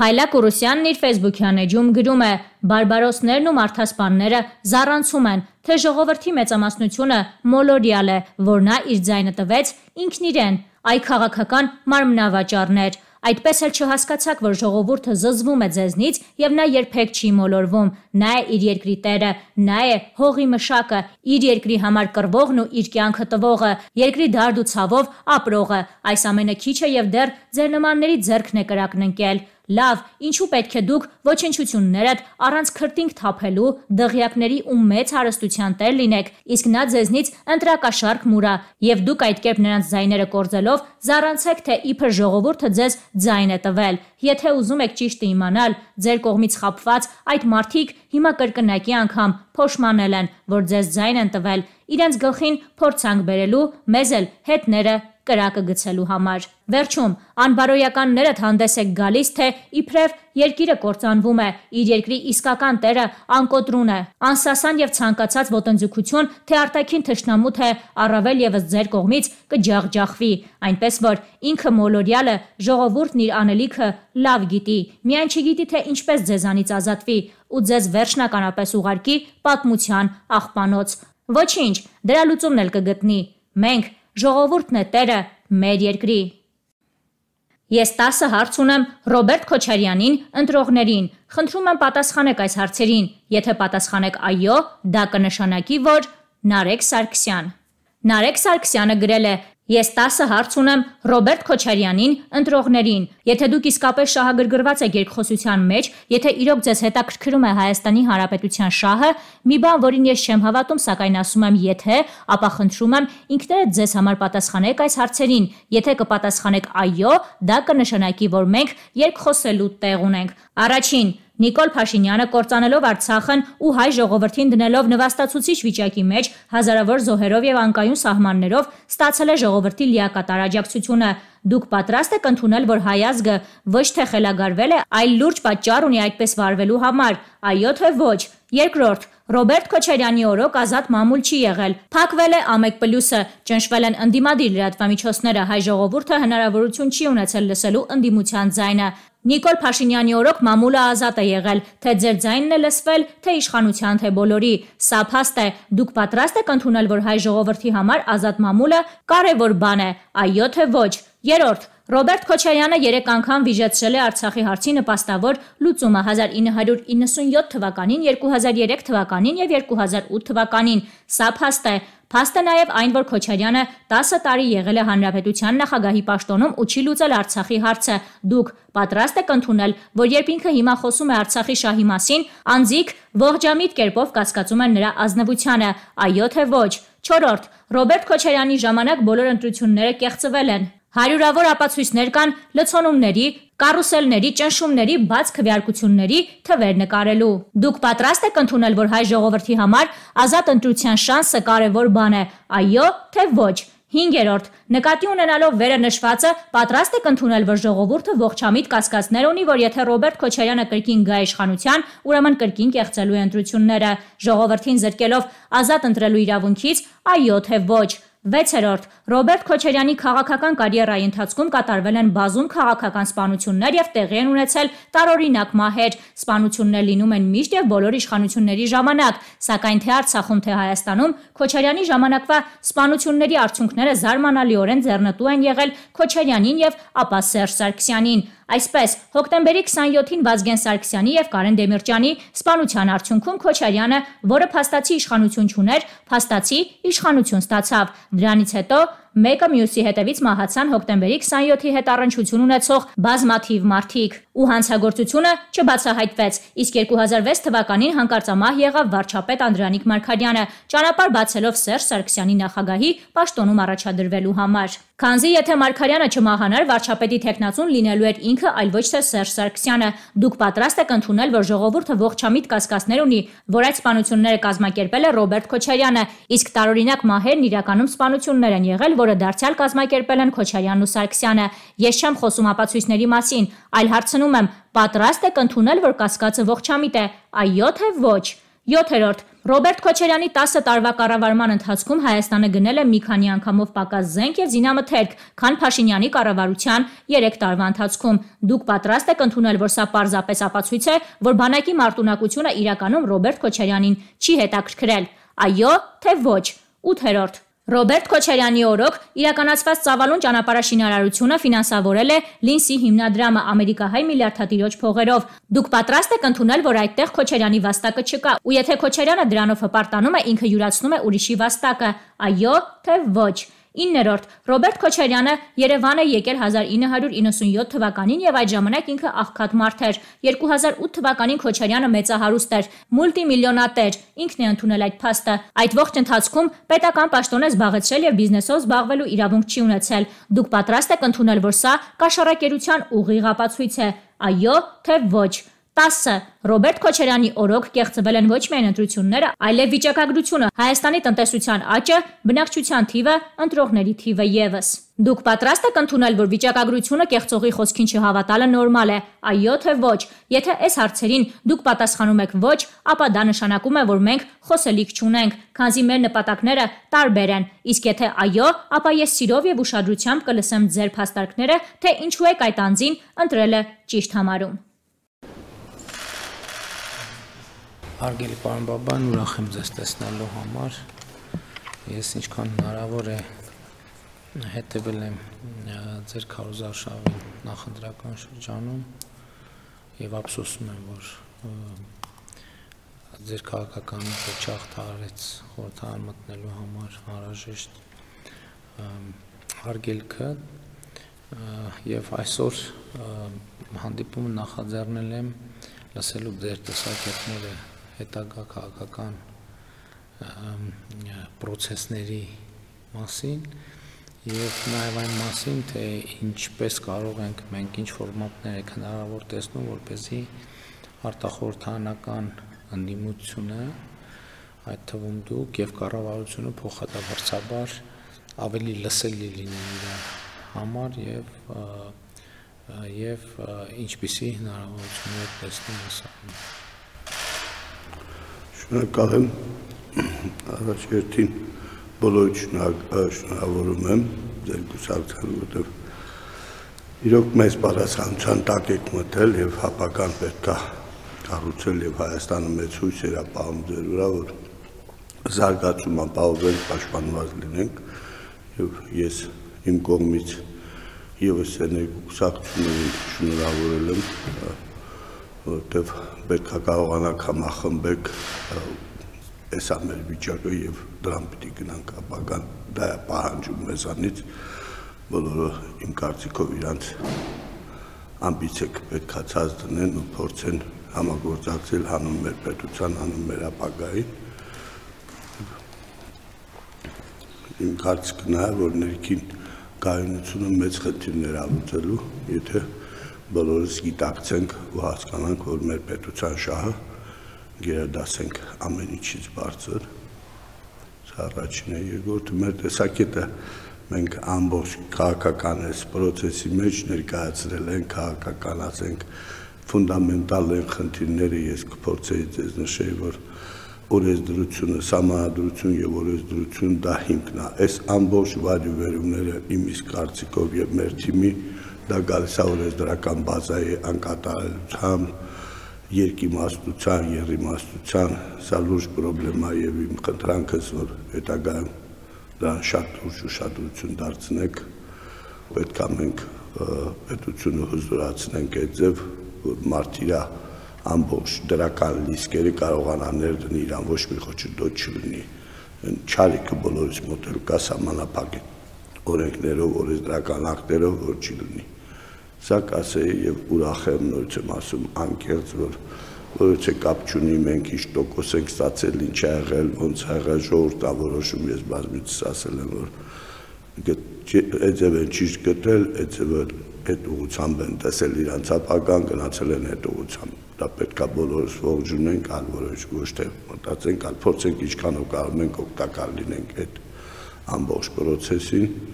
Փայլակ Ռուսյանն իր Facebook-յան էջում գրում է. «Բարբարոսներն ու մարդասպանները զառանցում են, թե ժողովրդի մեծամասնությունը մոլորյալ է, որ նա իր ձայնը տվեց ինքն իրեն, այ քաղաքական մարմնավաճառներ»։ Այդպես էլ չհասկացաք, որ ժողովուրդը զզվում է ձեզնից եւ նա երբեք չի մոլորվում։ Նա է իր երկրի տերը, նա է հողի մշակը, իր երկրի համար կռվողն ու իր կյանքը տվողը, երկրի դարդ ու ցավով ապրողը։ Այս ամենը քիչ է եւ դեռ ձեր նմանների ձեռքն է կրակն ընկել։ Լավ, ինչու պետք է դուք ոչնչություններդ առանց քրտինք թափելու դղյակների ու մեծ հարստության տեր լինեք, իսկ նա ձեզնից ընտրակաշարք մուրա, եւ դուք այդ կերպ նրանց ձայները կորձելով զառանցեք, թե իբր ժողովուրդը ձեզ ձայն է տվել։ Եթե ուզում եք ճիշտը իմանալ, ձեր կողմից խապված այդ մարդիկ հիմա կրկնակի անգամ փոշմանել են, որ ձեզ ձայն են տվել, իրենց գլխին փորձանք բերելու մեզ էլ հետները կրակը գցելու համար։ Վերջում անբարոյականներդ հանդես է գալիս, թե իբրև երկիրը կործանվում է, իր երկրի իսկական տերը անկոտրուն է, անսասան եւ ցանկացած ոտնձգություն, թե արտաքին թշնամու թե առավել եւս ձեր կողմից կջախջախվի, այնպես որ ինքը մոլորյալը ժողովուրդն իր անելիքը լավ գիտի, միայն չգիտի թե ինչպես ձեզանից ազատվի ու ձեզ վերջնականապես ուղարկի պատմության աղբանոց։ Ոչինչ, դրա լուծումն էլ կգտնի։ Մենք Ժողովուրդն է Տերը, մեր երկրի։ Ես 10 հարց ունեմ Ռոբերտ Քոչարյանին, ընտրողներին։ Խնդրում եմ պատասխանեք այս հարցերին։ Եթե պատասխանեք այո, դա կնշանակի, որ Նարեկ Սարգսյան։ Նարեկ Սարգսյանը գրել է Ես 10 հարց ունեմ Ռոբերտ Քոչարյանին, ընտրողներին։ Եթե դուք իսկապես շահագրգռված եք երկխոսության մեջ, եթե իրոք ձեզ հետաքրքրում է Հայաստանի Հանրապետության շահը, մի բան, որին ես չեմ հավատում, սակայն ասում եմ, եթե, ապա խնդրում եմ ինքներդ ձեզ համար պատասխանեք այս հարցերին։ Եթե կպատասխանեք այո, դա կնշանակի, որ մենք երկխոսելու տեղ ունենք։ Առաջին՝ Նիկոլ Փաշինյանը կործանելով Արցախն ու հայ ժողովրդին դնելով նվաստացուցիչ վիճակի մեջ, հազարավոր զոհերով եւ անկայուն սահմաններով ստացել է ժողովրդի լիակատար աջակցությունը։ Դուք պատրաստ եք ընդունել, որ հայազգը ոչ թե խելագարվել է, այլ լուրջ պատճառ ունի այդպես վարվելու համար։ Այո թե ոչ։ Երկրորդ, Ռոբերտ Քոչարյանի օրոք ազատ մամուլ չի եղել։ Փակվել է ամեկ պլյուսը, ճնշվել են ընդդիմադիր լրատվամիջոցները, հայ ժողովուրդը հնարավորություն չի ունեցել լսելու ընդդիմության ձայնը։ Նիկոլ Փաշինյանի օրոք մամուլը ազատ է եղել, թե ձեր ձայնն է լսվել, թե իշխանության, թե բոլորի։ Սա փաստ է։ Դուք պատրաստ եք ընդունել, որ հայ ժողովրդի համար ազատ մամուլը կարևոր բան է, այո թե ոչ։ Երորդ, Ռոբերտ Քոչարյանը 3 անգամ վիճեցրել է Արցախի հարցի նպաստավոր լուծումը 1997 թվականին, 2003 թվականին եւ 2008 թվականին։ Սա փաստ է։ Փաստը նաև այն, որ Քոչարյանը 10 տարի եղել է Հանրապետության նախագահի պաշտոնում ու չի լուծել Արցախի հարցը։ Դուք պատրաստ եք ընդունել, որ երբ ինքը հիմա խոսում է Արցախի շահի մասին, անձիկ ողջամիտ կերպով կասկածում են նրա ազնվությանը, այո թե ոչ։ 4. Ռոբերտ Քոչարյանի ժամանակ բոլոր ընտրությունները կեղծվել են։ Հարյուրավոր ապացույցներ կան լցոնումների, կարուսելների, ճնշումների, բաց քվեարկությունների թվեր նկարելու։ Դուք պատրաստ եք ընդունել, որ հայ ժողովրդի համար ազատ ընտրության շանսը կարևոր բան է, այո, թե ոչ։ 5-րդ նկատի ունենալով վերը նշվածը պատրաստ եք ընդունել, որ ժողովուրդը ողջամիտ կասկածներ ունի, որ եթե Ռոբերտ Քոչարյանը կրկին գա իշխանության, ուրեմն կրկին կեղծելու է ընտրությունները, ժողովրդին զրկելով ազատ ընտրելու իրավունքից, այո թե ոչ։ 6-րդ Ռոբերտ Քոչարյանի քաղաքական կարիերայի ընթացքում կատարվել են բազում քաղաքական սպանություններ եւ տեղի են ունեցել տարօրինակ մահեր։ Սպանություններ լինում են միշտ եւ բոլոր իշխանությունների ժամանակ, սակայն թե Արցախում, թե Հայաստանում Քոչարյանի ժամանակվա սպանությունների արդյունքները զարմանալիորեն ձեռնտու են եղել Քոչարյանին եւ ապա Սերժ Սարգսյանին։ Այսպես, հոկտեմբերի 27-ին Վազգեն Սարգսյանի եւ Կարեն Դեմիրճյանի սպանության արդյունքում Քոչարյանը, որը փաստացի իշխանություն չուներ, փաստացի իշխանություն ստացավ։ Դրանից հետո մեկը մյուսի հետևից մահացան հոկտեմբերի 27-ի հետ առնչություն ունեցող բազմաթիվ մարդիկ ու հանցագործությունը չբացահայտվեց իսկ 2006 թվականին հանկարծամահ եղավ վարչապետ Անդրանիկ Մարգարյանը ճանապարհ բացելով Սերժ Սարգսյանի նախագահի պաշտոնում առաջադրվելու համար Քանզի եթե Մարկարյանը չմահանար, վարչապետի տեխնացուն լինելու էր ինքը, այլ ոչ թե Սերժ Սարգսյանը։ Դուք պատրաստ եք ընդունել, որ ժողովուրդը ողջամիտ կասկածներ ունի, որ այդ սպանությունները կազմակերպել է Ռոբերտ Քոչարյանը, իսկ տարօրինակ մահերն իրականում սպանություններ են եղել, որը դարձյալ կազմակերպել են Քոչարյանն ու Սարգսյանը։ Ես չեմ խոսում ապացույցների մասին, այլ հարցնում եմ, պատրաստ եք ընդունել, որ կասկածը ողջամիտ է, այո թե ոչ։ 7-րդ Ռոբերտ Քոչարյանի 10 տարվա կառավարման ընթացքում Հայաստանը գնել է մի քանի անգամով պակաս զենք եւ զինամթերք, քան Փաշինյանի կառավարության 3 տարվա ընթացքում։ Դուք պատրաստ եք ընդունել, որ սա պարզապես ապացույց է, որ բանակի մարտունակությունը իրականում Ռոբերտ Քոչարյանին չի հետաքրքրել։ Այո, թե ոչ։ 8-րդ Ռոբերտ Քոչարյանի օրոք իրականացված ծավալուն ճանապարհաշինարարությունը ֆինանսավորել է Լինսի հիմնադրամը ամերիկահայ միլիարդատիրոջ փողերով։ Դուք պատրաստ եք ընդունել, որ այդտեղ Քոչարյանի վաստակը չկա, ու եթե Քոչարյանը դրանով հպարտանում է, ինքը յուրացնում է ուրիշի վաստակը։ Այո, թե ոչ։ 9-րդ Ռոբերտ Քոչարյանը Երևան է եկել 1997 հա- հա- թվականին եւ այդ ժամանակ ինքը աղքատ մարդ էր։ 2008 թվականին Քոչարյանը մեծահարուստ էր, մուլտիմիլիոնատեր։ Ինքն է ընդունել այդ փաստը։ Այդ ողջ ընթացքում պետական պաշտոնը զբաղեցրել եւ բիզնեսով զբաղվելու իրավունք չի ունեցել։ Դուք պատրաստ եք ընդունել, որ սա կաշառակերության ուղիղ ապացույց է։ Այո, թե ոչ։ 10. Ռոբերտ Քոչարյանի օրոք կեղծվել են ոչ միայն ընտրությունները, այլև վիճակագրությունը, Հայաստանի տնտեսության աճը, բնակչության թիվը, ընտրողների թիվը եւս։ Դուք պատրաստ եք ընդունել, որ վիճակագրությունը կեղծողի խոսքին չհավատալը նորմալ է, այո թե ոչ։ Եթե այս հարցերին դուք պատասխանում եք ոչ, ապա դա նշանակում է, որ մենք խոսելիք չունենք, քանզի մեր նպատակները տարբեր են։ Իսկ եթե այո, ապա ես սիրով եւ ուշադրությամբ կլսեմ ձեր փաստարկները, թե ինչու եք այդ անձին ընտրելը ճիշտ համարում։ Հարգելի պարոն Բաբան, ուրախ եմ ձեզ տեսնելու համար։ Ես ինչքան հնարավոր է հետևել եմ ձեր քարոզարշավի նախնդրական շրջանում եւ ափսոսում եմ, որ ձեր քաղաքական փոչախտարեց խորհրդան մտնելու համար անհրաժեշտ հարգելքը եւ այսօր հանդիպումը նախաձեռնել եմ լսելու ձեր տեսակետները հետագա քաղաքական process-ների մասին եւ նաեւ այն մասին, թե ինչպես կարող ենք մենք ինչ ֆորմատներ եք հնարավոր տեսնում, որպեսզի արտախորհրդանական ընդդիմությունը, այդ թվում դուք եւ կառավարությունը փոխադարձաբար ավելի լսելի լինի իր համար եւ և, և ինչպիսի հնարավորություններ տեսնում ասում շնորհակալ եմ առաջերտին բոլոր շնորհավորում եմ ձեր կուսակցան, որտև իրոք մեզ պատասխանության տակ եք մտել և հապական պետք է կառուցել և Հայաստանը մեծ հույս էր ապահում ձեր վրա, որ զարգացում ապահովել պաշտպանված լինենք և ես իմ կողմից եւս այն երկու կուսակցություններին շնորհավորել եմ որտեվ պետք է կարողանանք համախմբել այս ամեն վիճակը եւ դրան պիտի գնանք ապական դա պահանջում մեզանից բոլորը իմ կարծիքով իրանց ամբիցիա կպետքացած դնեն ու փորձեն համագործակցել հանուն մեր պետության, հանուն մեր ապագային։ Իմ կարծիքն է, որ ներքին կայունությունը մեծ խնդիրներ ավուցելու, եթե բոլորս գիտակցենք ու հասկանանք, որ մեր պետության շահը գերադասենք ամեն ինչից բարձր։ Սա առաջինն է, երկրորդը մեր տեսակետը մենք ամբողջ քաղաքական այս process-ի մեջ ներկայացրել են, քաղաքականացենք ֆունդամենտալ են խնդիրները, ես կփորձեի ձեզ նշել, որ օրենսդրությունը, համահադրություն եւ օրենսդրություն դա հիմքն է։ Այս ամբողջ վարիվերումները իմ իսկ կարծիքով եւ մեր թիմի Դա գալիս է օրենսդրական բազայի անկատարելության, երկիմաստության, երիմաստության, սա լուրջ խնդրեմ է եւ իմ խնդրանքս որ հետագայում դրան շատ լուրջ ուշադրություն դարձնեք, պետք է մենք պետությունը հզորացնենք այդ ձև, որ մարդիրա ամբողջ դրական լիսկերը կարողանան ներդնել իրան ոչ մի խոչընդոտ չլինի։ Չարիքը բոլորից մոտ էլ կա սահմանափակ օրենքներով, օրենսդրական ակտերով, որ չի լինի։ Սա կասեի եւ ուրախ եմ նորից եմ ասում անկեղծ որ որոչե կապ չունի մենք ինչ տոկոս ենք ստացել, ինչ ա եղել, ոնց ա եղել ժողովրդա որոշում ես բազմից ասել եմ որ այդև են ճիշտ գտել, այդև այդ ուղությամբ են տեսել իրանց ապագան, գնացել են այդ ուղությամբ։ Դա պետքա բոլորս ողջունենք, ալ որոշ ոչ թե մտածենք, ալ փորձենք ինչքանով կարող ենք օգտակար լինենք այդ ամբողջ process-ին։